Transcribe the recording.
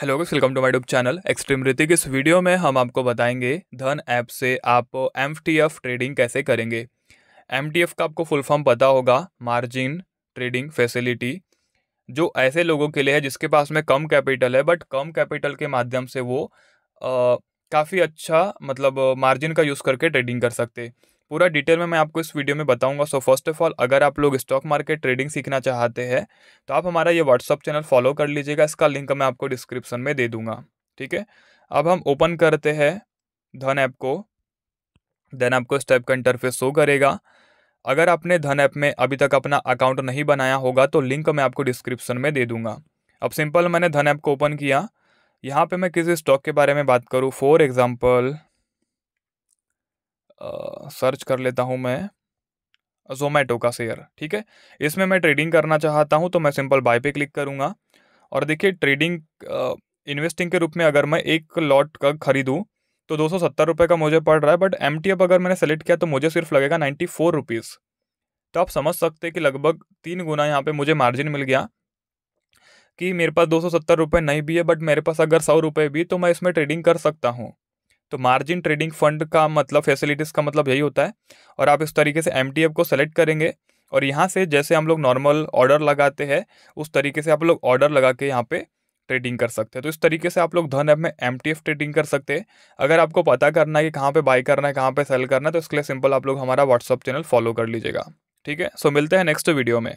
hello guys welcome to my tube channel extreme Hrithik इस video में हम आपको बताएंगे धन ऐप से आप एम ट्रेडिंग कैसे करेंगे एम का आपको फुल फॉर्म पता होगा मार्जिन ट्रेडिंग फैसिलिटी जो ऐसे लोगों के लिए है जिसके पास में कम कैपिटल है बट कम कैपिटल के माध्यम से वो काफ़ी अच्छा मतलब मार्जिन का यूज़ करके ट्रेडिंग कर सकते पूरा डिटेल में मैं आपको इस वीडियो में बताऊंगा सो फर्स्ट ऑफ ऑल अगर आप लोग स्टॉक मार्केट ट्रेडिंग सीखना चाहते हैं तो आप हमारा ये व्हाट्सअप चैनल फॉलो कर लीजिएगा इसका लिंक मैं आपको डिस्क्रिप्शन में दे दूंगा ठीक है अब हम ओपन करते हैं धन ऐप को देन आपको इस टाइप का इंटरफेस शो करेगा अगर आपने धन ऐप में अभी तक अपना अकाउंट नहीं बनाया होगा तो लिंक मैं आपको डिस्क्रिप्शन में दे दूंगा अब सिंपल मैंने धन ऐप को ओपन किया यहाँ पे मैं किसी स्टॉक के बारे में बात करूँ फॉर एग्ज़ाम्पल सर्च कर लेता हूँ मैं जोमेटो का शेयर ठीक है इसमें मैं ट्रेडिंग करना चाहता हूँ तो मैं सिंपल बाय पे क्लिक करूँगा और देखिए ट्रेडिंग इन्वेस्टिंग के रूप में अगर मैं एक लॉट का खरीदूँ तो दो सौ का मुझे पड़ रहा है बट एम अगर मैंने सेलेक्ट किया तो मुझे सिर्फ लगेगा नाइन्टी फोर रुपीज़ तो आप समझ सकते हैं कि लगभग तीन गुना यहाँ पे मुझे मार्जिन मिल गया कि मेरे पास दो सौ सत्तर रुपये नहीं भी है बट मेरे पास अगर सौ रुपये भी तो मैं इसमें ट्रेडिंग कर सकता हूँ तो मार्जिन ट्रेडिंग फंड का मतलब फैसिलिटीज़ का मतलब यही होता है और आप इस तरीके से एम को सेलेक्ट करेंगे और यहाँ से जैसे हम लोग नॉर्मल ऑर्डर लगाते हैं उस तरीके से आप लोग ऑर्डर लगा के यहाँ पे ट्रेडिंग कर सकते हैं तो इस तरीके से आप लोग धन ऐप में एम ट्रेडिंग कर सकते हैं अगर आपको पता करना है कि कहाँ पे बाय करना है कहाँ पे सेल करना है तो इसके लिए सिंपल आप लोग हमारा व्हाट्सअप चैनल फॉलो कर लीजिएगा ठीक है सो मिलते हैं नेक्स्ट वीडियो में